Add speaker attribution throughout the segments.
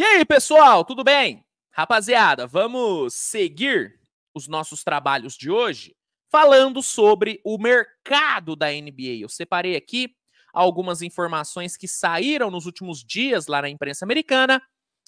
Speaker 1: E aí, pessoal, tudo bem? Rapaziada, vamos seguir os nossos trabalhos de hoje falando sobre o mercado da NBA. Eu separei aqui algumas informações que saíram nos últimos dias lá na imprensa americana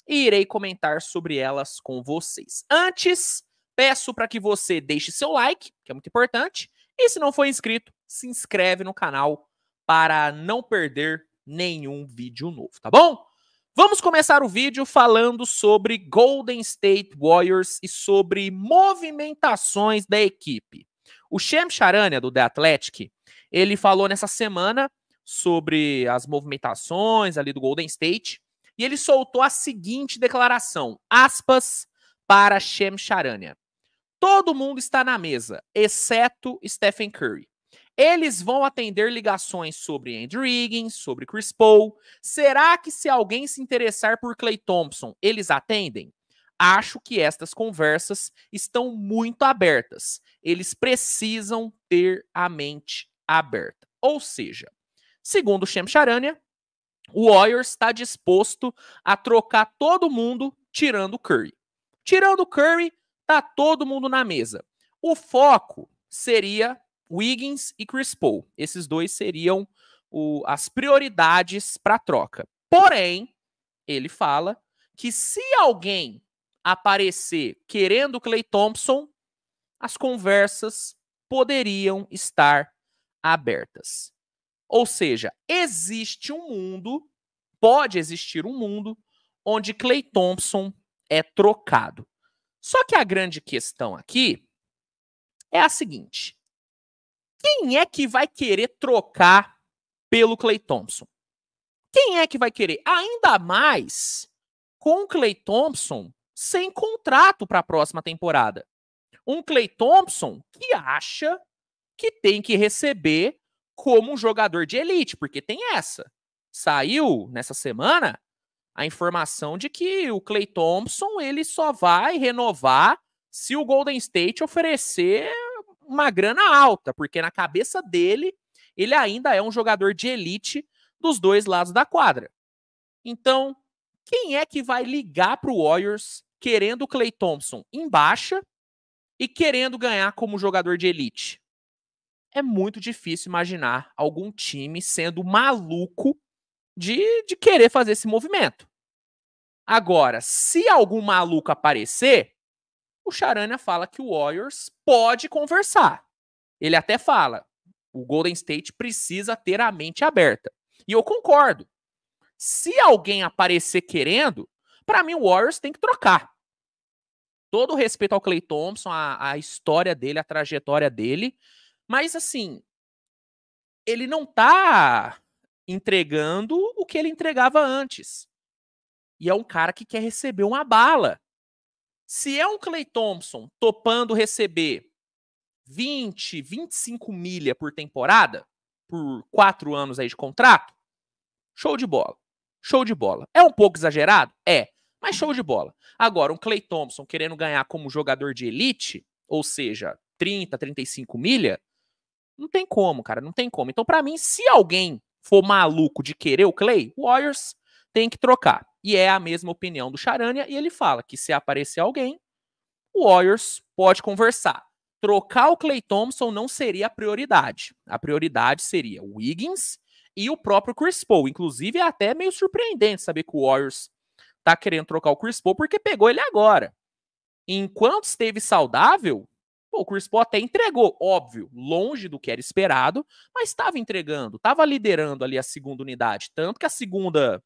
Speaker 1: e irei comentar sobre elas com vocês. Antes, peço para que você deixe seu like, que é muito importante, e se não for inscrito, se inscreve no canal para não perder nenhum vídeo novo, tá bom? Vamos começar o vídeo falando sobre Golden State Warriors e sobre movimentações da equipe. O Shem Charania, do The Athletic, ele falou nessa semana sobre as movimentações ali do Golden State e ele soltou a seguinte declaração, aspas, para Shem Charania. Todo mundo está na mesa, exceto Stephen Curry. Eles vão atender ligações sobre Andrew Higgins, sobre Chris Paul. Será que se alguém se interessar por Clay Thompson, eles atendem? Acho que estas conversas estão muito abertas. Eles precisam ter a mente aberta. Ou seja, segundo o Shem Charania, o Warriors está disposto a trocar todo mundo, tirando o Curry. Tirando o Curry, tá todo mundo na mesa. O foco seria Wiggins e Chris Paul. Esses dois seriam o, as prioridades para troca. Porém, ele fala que se alguém aparecer querendo Clay Thompson, as conversas poderiam estar abertas. Ou seja, existe um mundo, pode existir um mundo, onde Clay Thompson é trocado. Só que a grande questão aqui é a seguinte: quem é que vai querer trocar pelo Clay Thompson? Quem é que vai querer? Ainda mais com o Clay Thompson sem contrato para a próxima temporada. Um Clay Thompson que acha que tem que receber como um jogador de elite, porque tem essa. Saiu nessa semana a informação de que o Clay Thompson ele só vai renovar se o Golden State oferecer uma grana alta, porque na cabeça dele, ele ainda é um jogador de elite dos dois lados da quadra. Então, quem é que vai ligar para o Warriors querendo o Clay Thompson em baixa e querendo ganhar como jogador de elite? É muito difícil imaginar algum time sendo maluco de, de querer fazer esse movimento. Agora, se algum maluco aparecer, o Charania fala que o Warriors pode conversar. Ele até fala: o Golden State precisa ter a mente aberta. E eu concordo. Se alguém aparecer querendo, para mim o Warriors tem que trocar. Todo respeito ao Clay Thompson, a, a história dele, a trajetória dele, mas assim, ele não tá entregando o que ele entregava antes. E é um cara que quer receber uma bala. Se é um Clay Thompson topando receber 20, 25 milha por temporada, por quatro anos aí de contrato, show de bola. Show de bola. É um pouco exagerado? É. Mas show de bola. Agora, um Clay Thompson querendo ganhar como jogador de elite, ou seja, 30, 35 milha, não tem como, cara, não tem como. Então, para mim, se alguém for maluco de querer o Clay, o Warriors tem que trocar. E é a mesma opinião do Charania, e ele fala que se aparecer alguém, o Warriors pode conversar. Trocar o Clay Thompson não seria a prioridade. A prioridade seria o Wiggins e o próprio Chris Paul. Inclusive, é até meio surpreendente saber que o Warriors tá querendo trocar o Chris Paul porque pegou ele agora. Enquanto esteve saudável, pô, o Chris Paul até entregou, óbvio, longe do que era esperado, mas estava entregando, estava liderando ali a segunda unidade, tanto que a segunda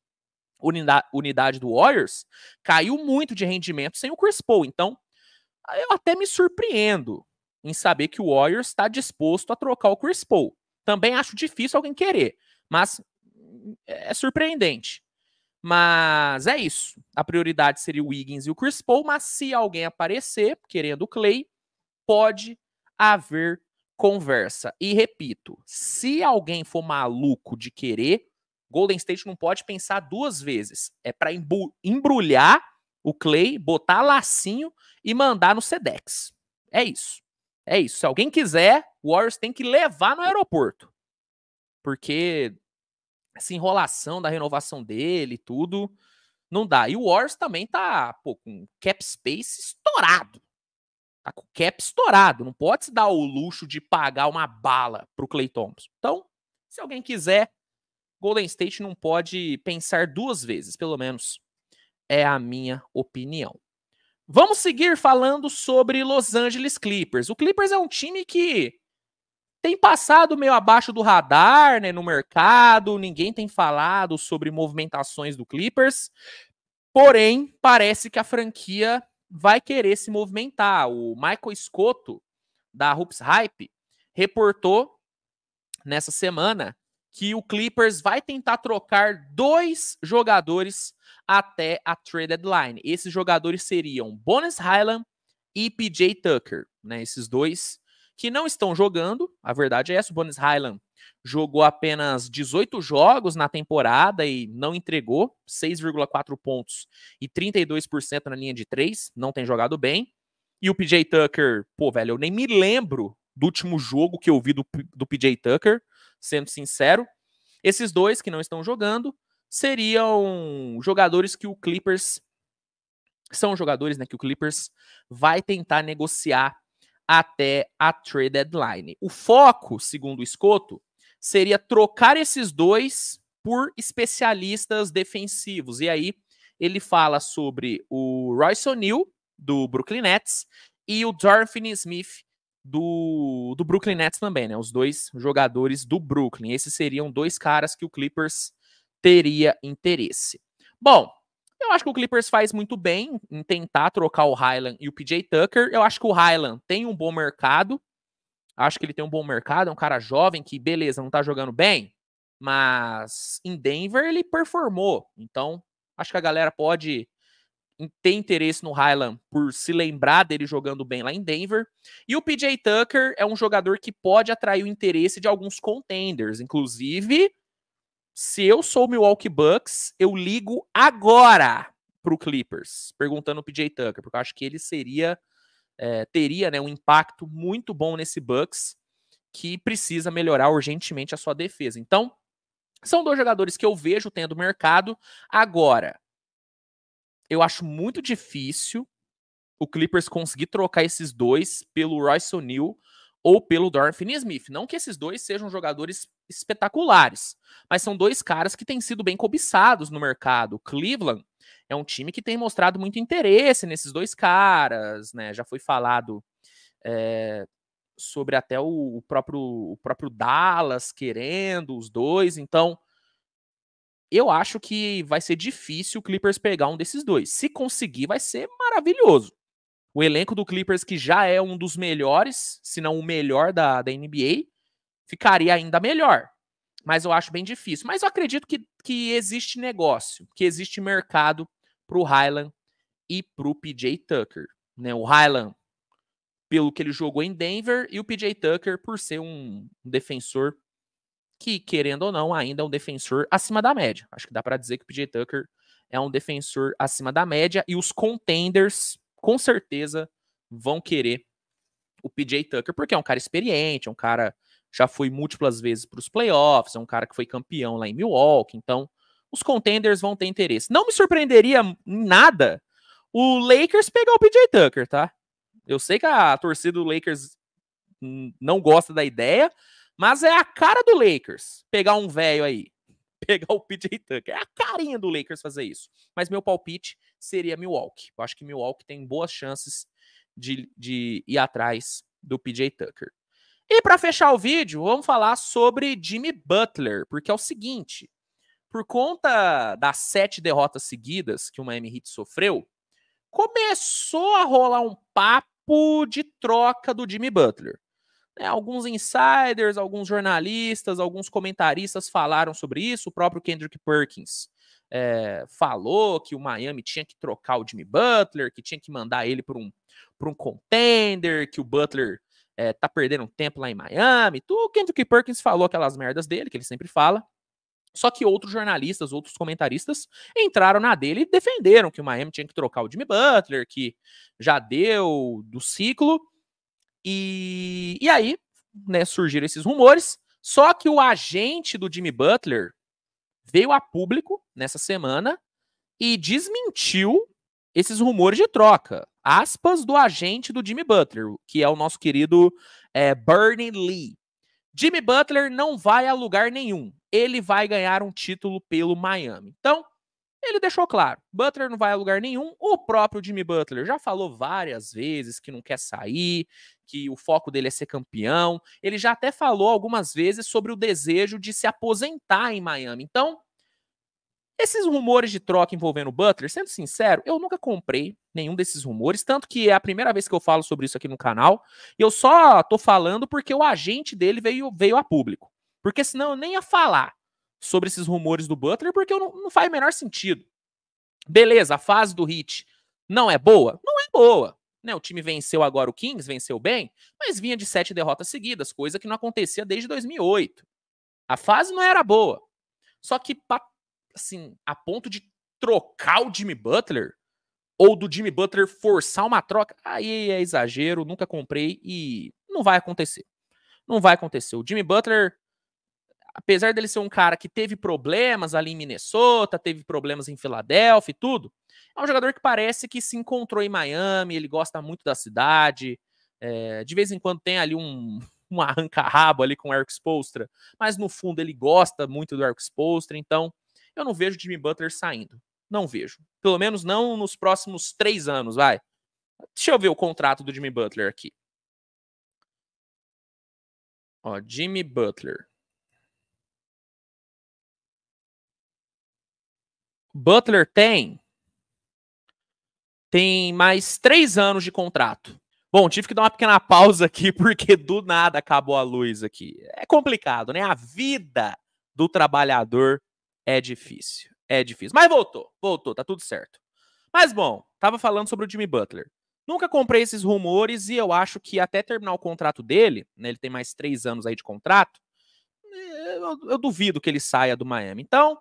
Speaker 1: unidade, do Warriors caiu muito de rendimento sem o Chris Paul. Então, eu até me surpreendo em saber que o Warriors está disposto a trocar o Chris Paul. Também acho difícil alguém querer, mas é, é surpreendente. Mas é isso. A prioridade seria o Wiggins e o Chris Paul, mas se alguém aparecer querendo o Clay, pode haver conversa. E repito, se alguém for maluco de querer, Golden State não pode pensar duas vezes. É para embrulhar o Clay, botar lacinho e mandar no Sedex. É isso. É isso. Se alguém quiser, o Warriors tem que levar no aeroporto. Porque essa enrolação da renovação dele e tudo, não dá. E o Warriors também tá pô, com cap space estourado. Tá com o cap estourado. Não pode se dar o luxo de pagar uma bala pro Clay Thompson. Então, se alguém quiser, Golden State não pode pensar duas vezes, pelo menos é a minha opinião. Vamos seguir falando sobre Los Angeles Clippers. O Clippers é um time que tem passado meio abaixo do radar, né, no mercado, ninguém tem falado sobre movimentações do Clippers. Porém, parece que a franquia vai querer se movimentar. O Michael Scotto da Hoops Hype reportou nessa semana que o Clippers vai tentar trocar dois jogadores até a trade deadline. Esses jogadores seriam Bonus Highland e PJ Tucker, né? Esses dois que não estão jogando, a verdade é essa, o Bonus Highland jogou apenas 18 jogos na temporada e não entregou 6,4 pontos e 32% na linha de 3, não tem jogado bem. E o PJ Tucker, pô, velho, eu nem me lembro do último jogo que eu vi do, do PJ Tucker sendo sincero. Esses dois que não estão jogando seriam jogadores que o Clippers são jogadores, né, que o Clippers vai tentar negociar até a trade deadline. O foco, segundo o Escoto, seria trocar esses dois por especialistas defensivos. E aí ele fala sobre o Royce O'Neal do Brooklyn Nets e o Dorfin Smith do, do Brooklyn Nets também, né? Os dois jogadores do Brooklyn. Esses seriam dois caras que o Clippers teria interesse. Bom, eu acho que o Clippers faz muito bem em tentar trocar o Highland e o PJ Tucker. Eu acho que o Highland tem um bom mercado. Acho que ele tem um bom mercado, é um cara jovem que, beleza, não tá jogando bem, mas em Denver ele performou. Então, acho que a galera pode tem interesse no Highland por se lembrar dele jogando bem lá em Denver. E o PJ Tucker é um jogador que pode atrair o interesse de alguns contenders. Inclusive, se eu sou o Milwaukee Bucks, eu ligo agora para o Clippers, perguntando o PJ Tucker, porque eu acho que ele seria é, teria né, um impacto muito bom nesse Bucks que precisa melhorar urgentemente a sua defesa. Então, são dois jogadores que eu vejo tendo mercado agora eu acho muito difícil o Clippers conseguir trocar esses dois pelo Royce O'Neal ou pelo Dorian Finney-Smith. Não que esses dois sejam jogadores espetaculares, mas são dois caras que têm sido bem cobiçados no mercado. O Cleveland é um time que tem mostrado muito interesse nesses dois caras, né? Já foi falado é, sobre até o, próprio, o próprio Dallas querendo os dois, então eu acho que vai ser difícil o Clippers pegar um desses dois. Se conseguir, vai ser maravilhoso. O elenco do Clippers, que já é um dos melhores, se não o melhor da, da NBA, ficaria ainda melhor. Mas eu acho bem difícil. Mas eu acredito que, que existe negócio, que existe mercado para o Highland e para o PJ Tucker. Né? O Highland, pelo que ele jogou em Denver, e o PJ Tucker, por ser um defensor que, querendo ou não, ainda é um defensor acima da média. Acho que dá para dizer que o PJ Tucker é um defensor acima da média e os contenders, com certeza, vão querer o PJ Tucker, porque é um cara experiente, é um cara já foi múltiplas vezes para os playoffs, é um cara que foi campeão lá em Milwaukee, então os contenders vão ter interesse. Não me surpreenderia nada o Lakers pegar o PJ Tucker, tá? Eu sei que a torcida do Lakers não gosta da ideia, mas é a cara do Lakers pegar um velho aí, pegar o PJ Tucker. É a carinha do Lakers fazer isso. Mas meu palpite seria Milwaukee. Eu acho que Milwaukee tem boas chances de, de ir atrás do PJ Tucker. E para fechar o vídeo, vamos falar sobre Jimmy Butler, porque é o seguinte, por conta das sete derrotas seguidas que o Miami Heat sofreu, começou a rolar um papo de troca do Jimmy Butler. Né, alguns insiders, alguns jornalistas, alguns comentaristas falaram sobre isso. O próprio Kendrick Perkins é, falou que o Miami tinha que trocar o Jimmy Butler, que tinha que mandar ele para um, um contender, que o Butler é, tá perdendo um tempo lá em Miami. o Kendrick Perkins falou aquelas merdas dele, que ele sempre fala. Só que outros jornalistas, outros comentaristas entraram na dele e defenderam que o Miami tinha que trocar o Jimmy Butler, que já deu do ciclo e, e aí, né, surgiram esses rumores. Só que o agente do Jimmy Butler veio a público nessa semana e desmentiu esses rumores de troca. Aspas do agente do Jimmy Butler, que é o nosso querido é, Bernie Lee. Jimmy Butler não vai a lugar nenhum. Ele vai ganhar um título pelo Miami. Então, ele deixou claro: Butler não vai a lugar nenhum. O próprio Jimmy Butler já falou várias vezes que não quer sair, que o foco dele é ser campeão. Ele já até falou algumas vezes sobre o desejo de se aposentar em Miami. Então, esses rumores de troca envolvendo o Butler, sendo sincero, eu nunca comprei nenhum desses rumores, tanto que é a primeira vez que eu falo sobre isso aqui no canal. E eu só tô falando porque o agente dele veio, veio a público. Porque senão eu nem ia falar sobre esses rumores do Butler, porque não, não faz o menor sentido. Beleza, a fase do Hit não é boa? Não é boa. Né? O time venceu agora o Kings, venceu bem, mas vinha de sete derrotas seguidas, coisa que não acontecia desde 2008. A fase não era boa. Só que, assim, a ponto de trocar o Jimmy Butler, ou do Jimmy Butler forçar uma troca, aí é exagero, nunca comprei e não vai acontecer. Não vai acontecer. O Jimmy Butler apesar dele ser um cara que teve problemas ali em Minnesota, teve problemas em Filadélfia e tudo, é um jogador que parece que se encontrou em Miami, ele gosta muito da cidade, é, de vez em quando tem ali um, um arranca-rabo ali com o Eric Spolstra, mas no fundo ele gosta muito do Eric Spolstra, então eu não vejo Jimmy Butler saindo. Não vejo. Pelo menos não nos próximos três anos, vai. Deixa eu ver o contrato do Jimmy Butler aqui. Ó, Jimmy Butler. Butler tem tem mais três anos de contrato. Bom, tive que dar uma pequena pausa aqui porque do nada acabou a luz aqui. É complicado, né? A vida do trabalhador é difícil, é difícil. Mas voltou, voltou, tá tudo certo. Mas bom, tava falando sobre o Jimmy Butler. Nunca comprei esses rumores e eu acho que até terminar o contrato dele, né, ele tem mais três anos aí de contrato, eu, eu duvido que ele saia do Miami. Então,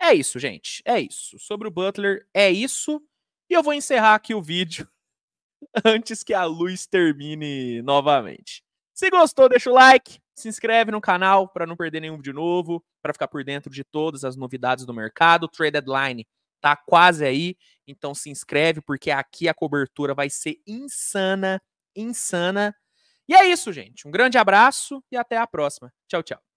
Speaker 1: é isso, gente. É isso. Sobre o Butler, é isso. E eu vou encerrar aqui o vídeo antes que a luz termine novamente. Se gostou, deixa o like, se inscreve no canal para não perder nenhum de novo, para ficar por dentro de todas as novidades do mercado. O Trade Deadline tá quase aí, então se inscreve porque aqui a cobertura vai ser insana, insana. E é isso, gente. Um grande abraço e até a próxima. Tchau, tchau.